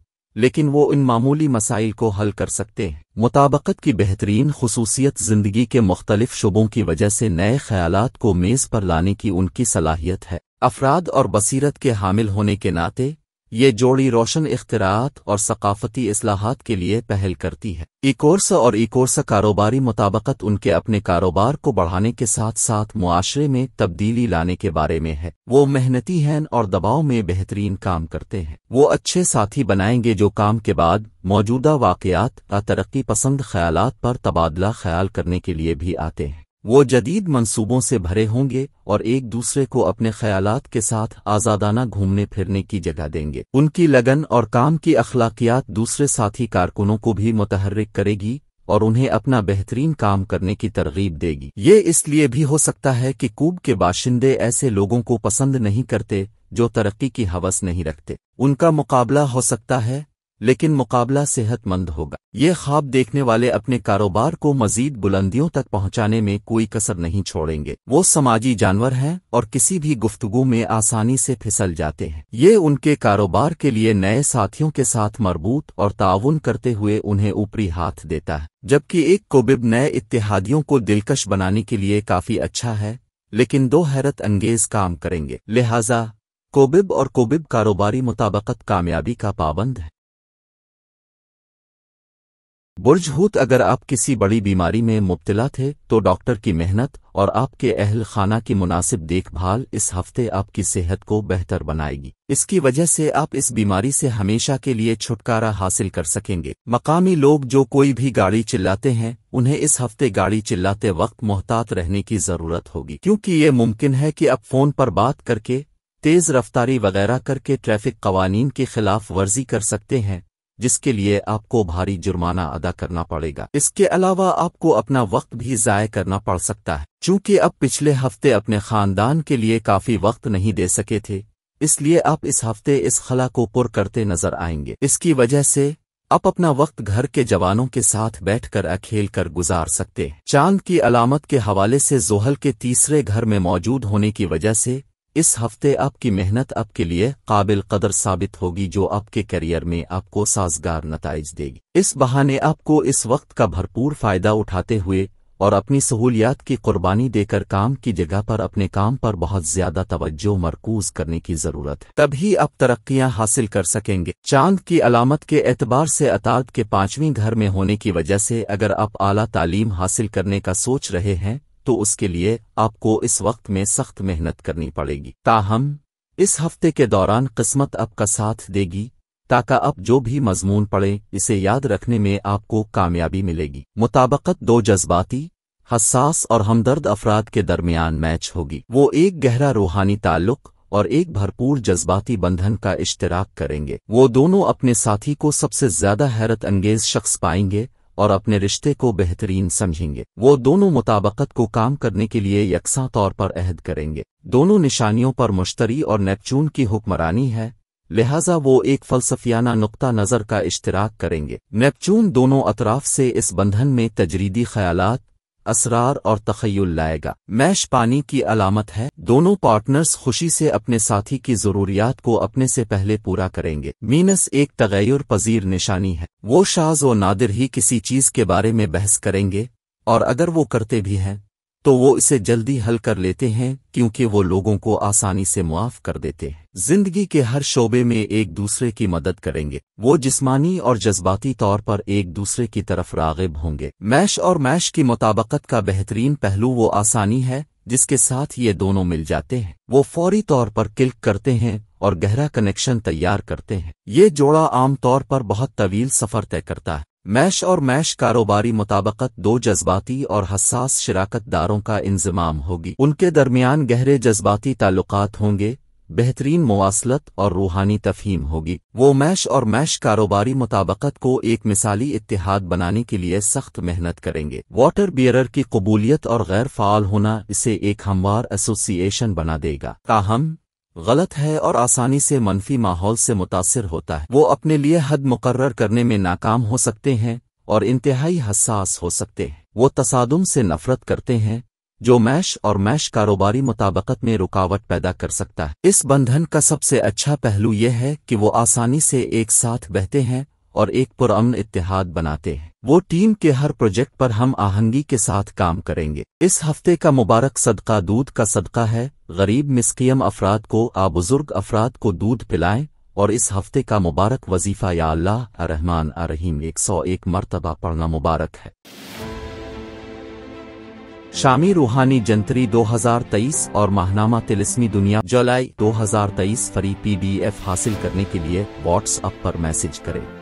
लेकिन वो इन मामूली मसाइल को हल कर सकते हैं मुताबकत की बेहतरीन खसूसियत जिंदगी के मुख्तलिफ शुबों की वजह से नए ख्याल को मेज़ पर लाने की उनकी सलाहियत है अफराद और बसीरत के हामिल होने के नाते ये जोड़ी रोशन इख्तरात और सकाफती असलाहत के लिए पहल करती है इकोर्स और इकोर्स कारोबारी मुताबकत उनके अपने कारोबार को बढ़ाने के साथ साथ मुआशरे में तब्दीली लाने के बारे में है वो मेहनती हैं और दबाव में बेहतरीन काम करते हैं वो अच्छे साथी बनाएंगे जो काम के बाद मौजूदा वाकयात या तरक्की पसंद ख्याल पर तबादला ख्याल करने के लिए भी आते हैं वो जदीद मंसूबों से भरे होंगे और एक दूसरे को अपने ख्यालात के साथ आज़ादाना घूमने फिरने की जगह देंगे उनकी लगन और काम की अखलाकियात दूसरे साथी कारकुनों को भी मुतहरक करेगी और उन्हें अपना बेहतरीन काम करने की तरगीब देगी ये इसलिए भी हो सकता है कि कूब के बाशिंदे ऐसे लोगों को पसंद नहीं करते जो तरक्की की हवस नहीं रखते उनका मुकाबला हो सकता है लेकिन मुकाबला सेहतमंद होगा ये ख्वाब देखने वाले अपने कारोबार को मजीद बुलंदियों तक पहुंचाने में कोई कसर नहीं छोड़ेंगे वो समाजी जानवर हैं और किसी भी गुफ्तगु में आसानी से फिसल जाते हैं ये उनके कारोबार के लिए नए साथियों के साथ मरबूत और ताउन करते हुए उन्हें ऊपरी हाथ देता है जबकि एक कोबिब नए इतिहादियों को दिलकश बनाने के लिए काफी अच्छा है लेकिन दो हैरत अंगेज काम करेंगे लिहाजा कोबिब और कोबिब कारोबारी मुताबकत कामयाबी का पाबंद है बुरजहूत अगर आप किसी बड़ी बीमारी में मुब्तला थे तो डॉक्टर की मेहनत और आपके अहल खाना की मुनासिब देखभाल इस हफ्ते आपकी सेहत को बेहतर बनाएगी इसकी वजह से आप इस बीमारी से हमेशा के लिए छुटकारा हासिल कर सकेंगे मकामी लोग जो कोई भी गाड़ी चिल्लाते हैं उन्हें इस हफ्ते गाड़ी चिल्लाते वक्त मोहतात रहने की जरूरत होगी क्योंकि ये मुमकिन है कि आप फोन पर बात करके तेज रफ्तारी वगैरह करके ट्रैफिक कवानीन की खिलाफ वर्जी कर सकते हैं जिसके लिए आपको भारी जुर्माना अदा करना पड़ेगा इसके अलावा आपको अपना वक्त भी ज़ाय करना पड़ सकता है चूंकि आप पिछले हफ्ते अपने खानदान के लिए काफ़ी वक्त नहीं दे सके थे इसलिए आप इस हफ्ते इस खला को पुर करते नजर आएंगे इसकी वजह से आप अपना वक्त घर के जवानों के साथ बैठकर अखेल कर गुजार सकते हैं चांद की अलामत के हवाले से जोहल के तीसरे घर में मौजूद होने की वजह से इस हफ्ते आपकी मेहनत आपके लिए काबिल कदर साबित होगी जो आपके करियर में आपको साजगार नतज देगी इस बहाने आपको इस वक्त का भरपूर फायदा उठाते हुए और अपनी सहूलियात की कुर्बानी देकर काम की जगह पर अपने काम पर बहुत ज्यादा तवज्जो मरकूज करने की जरूरत है तभी आप तरक्कियां हासिल कर सकेंगे चांद की अलामत के एतबार से अताद के पांचवीं घर में होने की वजह से अगर आप आला तालीम हासिल करने का सोच रहे हैं तो उसके लिए आपको इस वक्त में सख्त मेहनत करनी पड़ेगी ताहम इस हफ्ते के दौरान किस्मत आपका साथ देगी ताका आप जो भी मजमून पढ़े इसे याद रखने में आपको कामयाबी मिलेगी मुताबकत दो जज्बाती हसास और हमदर्द अफराद के दरमियान मैच होगी वो एक गहरा रूहानी ताल्लुक और एक भरपूर जज्बाती बंधन का इश्तराक करेंगे वो दोनों अपने साथी को सबसे ज्यादा हैरत अंगेज शख्स पाएंगे और अपने रिश्ते को बेहतरीन समझेंगे वो दोनों मुताबकत को काम करने के लिए यकसां तौर पर अहद करेंगे दोनों निशानियों पर मुश्तरी और नेपचून की हुक्मरानी है लिहाजा वो एक फलसफियाना नुकता नज़र का इश्तराक करेंगे नेपचून दोनों अतराफ से इस बंधन में तजरीदी ख्यालात असरार और तखयल लाएगा मैश पानी की अलामत है दोनों पार्टनर्स खुशी से अपने साथी की जरूरियात को अपने से पहले पूरा करेंगे मीनस एक तगैर पजीर निशानी है वो शाज व नादिर ही किसी चीज के बारे में बहस करेंगे और अगर वो करते भी हैं तो वो इसे जल्दी हल कर लेते हैं क्योंकि वो लोगों को आसानी से मुआफ़ कर देते हैं जिंदगी के हर शोबे में एक दूसरे की मदद करेंगे वो जिस्मानी और जज्बाती तौर पर एक दूसरे की तरफ रागिब होंगे मैश और मैश की मुताबकत का बेहतरीन पहलू वो आसानी है जिसके साथ ये दोनों मिल जाते हैं वो फौरी तौर पर क्लिक करते हैं और गहरा कनेक्शन तैयार करते हैं ये जोड़ा आमतौर पर बहुत तवील सफ़र तय करता है मैश और मैश कारोबारी मुताबकत दो जज्बाती और हसास शराकत दारों का इंजमाम होगी उनके दरमियान गहरे जज्बाती ताल्लुक होंगे बेहतरीन मवासलत और रूहानी तफहीम होगी वो मैश और मैश कारोबारी मुताबकत को एक मिसाली इतिहाद बनाने के लिए सख्त मेहनत करेंगे वाटर बियर की कबूलियत और गैर फाल होना इसे एक हमवार एसोसिएशन बना देगा ताहम गलत है और आसानी से मनफी माहौल से मुतासर होता है वो अपने लिए हद मुकर्र करने में नाकाम हो सकते हैं और इंतहाई हसास हो सकते हैं वो तसादम से नफरत करते हैं जो मैश और मैश कारोबारी मुताबकत में रुकावट पैदा कर सकता है इस बंधन का सबसे अच्छा पहलू यह है कि वो आसानी से एक साथ बहते हैं और एक पुरान इतिहाद बनाते हैं वो टीम के हर प्रोजेक्ट पर हम आहंगी के साथ काम करेंगे इस हफ्ते का मुबारक सदका दूध का सदका है गरीब मिसकीम अफराद को आ बुजुर्ग अफराद को दूध पिलाएं और इस हफ्ते का मुबारक वजीफा या अल्लाह रहमान रहीम एक सौ एक मरतबा पढ़ना मुबारक है शामी रूहानी जंतरी 2023 और माहनामा तिलस्मी दुनिया जुलाई 2023 फ्री पीडीएफ हासिल करने के लिए व्हाट्सएप पर मैसेज करें